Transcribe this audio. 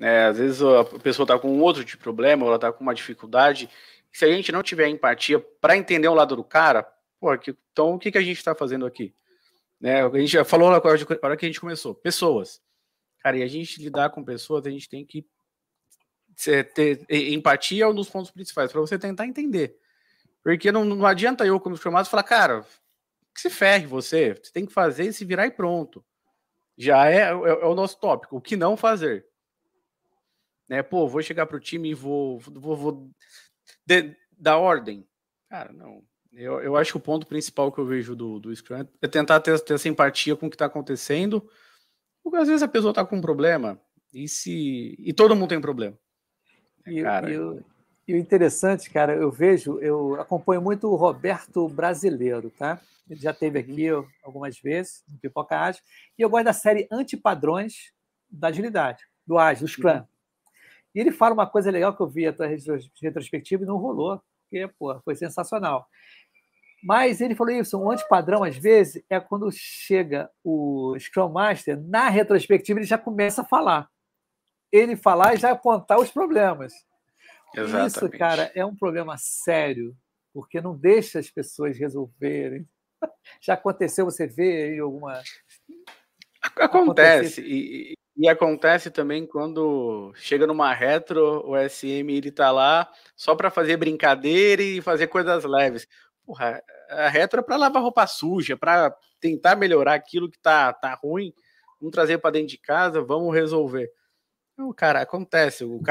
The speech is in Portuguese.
Né? Às vezes a pessoa está com outro tipo de problema, ela está com uma dificuldade. Se a gente não tiver empatia para entender o lado do cara, pô, que, então o que, que a gente está fazendo aqui? Né? A gente já falou na hora que a gente começou, pessoas. Cara, e a gente lidar com pessoas, a gente tem que ter empatia é um dos pontos principais, para você tentar entender. Porque não, não adianta eu, como chamados falar, cara, que se ferre você, você tem que fazer e se virar e pronto. Já é, é, é o nosso tópico, o que não fazer né? Pô, vou chegar para o time e vou, vou, vou dar ordem. Cara, não. Eu, eu acho que o ponto principal que eu vejo do, do Scrum é, é tentar ter, ter essa empatia com o que está acontecendo, porque às vezes a pessoa está com um problema e se e todo mundo tem um problema. E, cara, e, o, é. e o interessante, cara, eu vejo, eu acompanho muito o Roberto Brasileiro, tá? Ele já teve uhum. aqui algumas vezes no Pipoca Ágil. E eu gosto da série Antipadrões da Agilidade, do Ágil, do Scrum. Uhum. E ele fala uma coisa legal que eu vi a retrospectiva e não rolou, porque pô, foi sensacional. Mas ele falou isso, um antipadrão, às vezes, é quando chega o Scrum Master, na retrospectiva, ele já começa a falar. Ele falar e já apontar os problemas. Exatamente. Isso, cara, é um problema sério, porque não deixa as pessoas resolverem. Já aconteceu, você vê aí alguma. Acontece. E, e acontece também quando chega numa retro, o SM ele tá lá só para fazer brincadeira e fazer coisas leves. Porra, a retro é para lavar roupa suja, para tentar melhorar aquilo que tá, tá ruim, vamos trazer para dentro de casa, vamos resolver. O então, cara, acontece. O cara